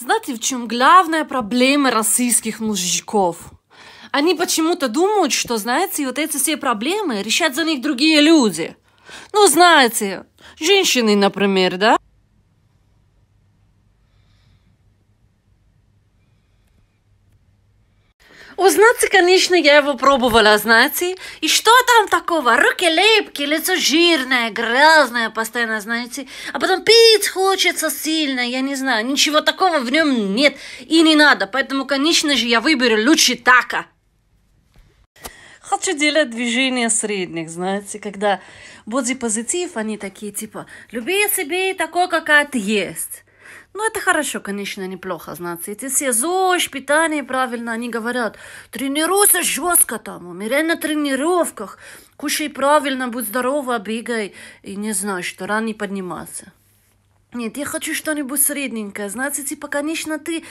Знаете, в чем главная проблема российских мужиков? Они почему-то думают, что, знаете, вот эти все проблемы решат за них другие люди. Ну, знаете, женщины, например, да? Узнаться, конечно, я его пробовала, знаете. И что там такого? Руки липкие, лицо жирное, грязное постоянно, знаете. А потом пить хочется сильно, я не знаю. Ничего такого в нем нет и не надо. Поэтому, конечно же, я выберу лучше така. Хочу делать движения средних, знаете, когда бодипозитив, они такие типа «люби себя такой, какая ты есть». Ну, это хорошо, конечно, неплохо, знаете. ты все питание правильно, они говорят, тренируйся жестко там, умеряй на тренировках, кушай правильно, будь здорова, бегай, и не знаю, что рано подниматься. Нет, я хочу что-нибудь средненькое, знаете, типа, конечно, ты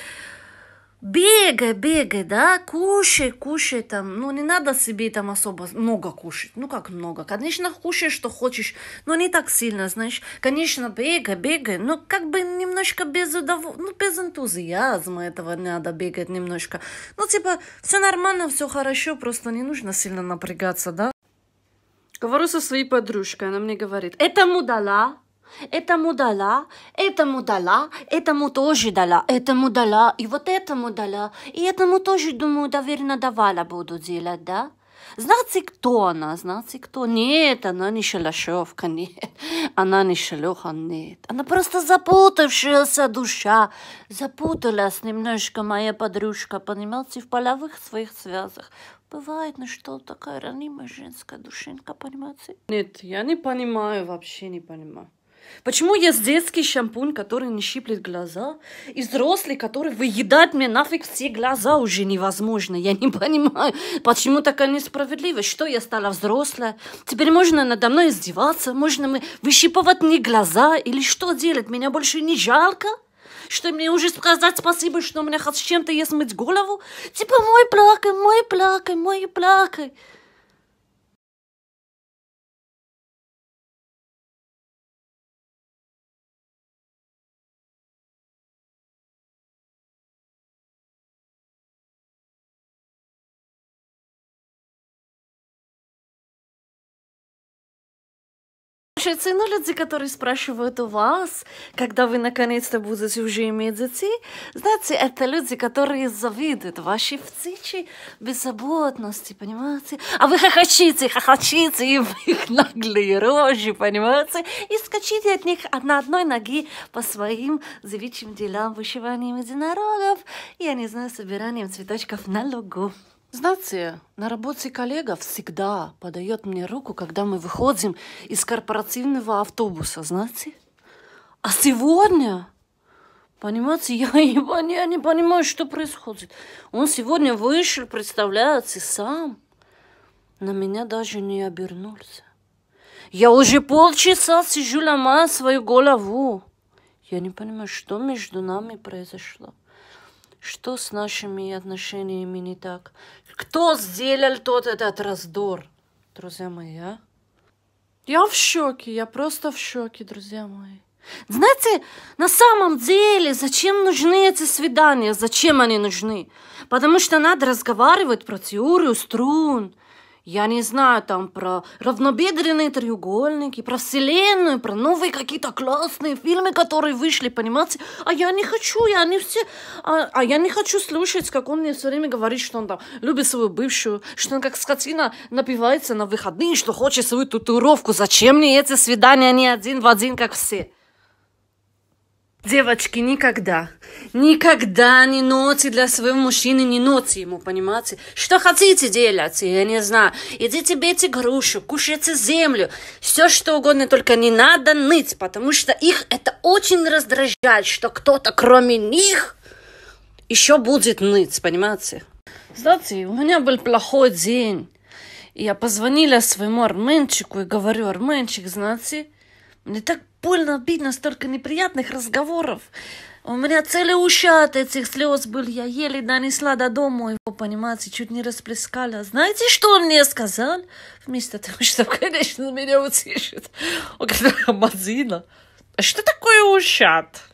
бегай, бегай, да, кушай, кушай там, ну не надо себе там особо много кушать, ну как много, конечно, кушай, что хочешь, но не так сильно, знаешь, конечно, бегай, бегай, но как бы немножко без удов... ну без энтузиазма этого надо бегать немножко, ну типа все нормально, все хорошо, просто не нужно сильно напрягаться, да. Говорю со своей подружкой, она мне говорит, это мудала этому дала, этому дала, этому тоже дала, этому дала, и вот этому дала, и этому тоже, думаю, наверное, давала буду делать, да? Знаете, кто она? Знаете, кто? Нет, она не шалашовка, нет. Она не шалеха, нет. Она просто запутавшаяся душа. Запуталась немножко моя подружка, понимаете, в половых своих связях. Бывает, ну что, такая ранимая женская душинка, понимаете? Нет, я не понимаю, вообще не понимаю. Почему есть детский шампунь, который не щиплет глаза, и взрослый, который выедает мне нафиг все глаза уже невозможно? Я не понимаю, почему такая несправедливость? Что я стала взрослая? Теперь можно надо мной издеваться? Можно мы выщипывать мне глаза? Или что делать? Меня больше не жалко? что мне уже сказать спасибо, что у меня хоть с чем-то есть мыть голову. Типа, мой плакай, мой плакай, мой плакай. Я цену люди, которые спрашивают у вас, когда вы наконец-то будете уже иметь детей. Знаете, это люди, которые завидуют вашей птичьей беззаботности, понимаете? А вы хохочите, хохочите им их наглые рожи, понимаете? И скачите от них на одной ноги по своим девичьим делам, вышиванием единорогов, я не знаю, собиранием цветочков на лугу. Знаете, на работе коллега всегда подает мне руку, когда мы выходим из корпоративного автобуса, знаете? А сегодня, понимаете, я, его я не понимаю, что происходит. Он сегодня вышел, представляется, сам. На меня даже не обернулся. Я уже полчаса сижу, ломая свою голову. Я не понимаю, что между нами произошло. Что с нашими отношениями не так? Кто сделал тот этот раздор, друзья мои, а? Я в шоке, я просто в шоке, друзья мои. Знаете, на самом деле, зачем нужны эти свидания? Зачем они нужны? Потому что надо разговаривать про теорию струн, я не знаю там про равнобедренные треугольники, про вселенную, про новые какие-то классные фильмы, которые вышли, понимаете? А я не хочу, я не все... А, а я не хочу слушать, как он мне все время говорит, что он там любит свою бывшую, что он как скотина напивается на выходные, что хочет свою татуировку. Зачем мне эти свидания не один в один, как все? Девочки, никогда, никогда не ноти для своего мужчины, не ноти ему, понимаете? Что хотите делать, я не знаю. Идите бейте грушу, кушайте землю, все что угодно, только не надо ныть, потому что их это очень раздражает, что кто-то кроме них еще будет ныть, понимаете? Знаете, у меня был плохой день. Я позвонила своему арменчику и говорю, арменчик, знаете, мне так больно, обидно, столько неприятных разговоров. У меня целый уща от этих слез был. Я еле донесла до дома его, понимаете, чуть не расплескала. Знаете, что он мне сказал? Вместо того, что, конечно, меня услышит. Он говорит, Мазина, а что такое ущат?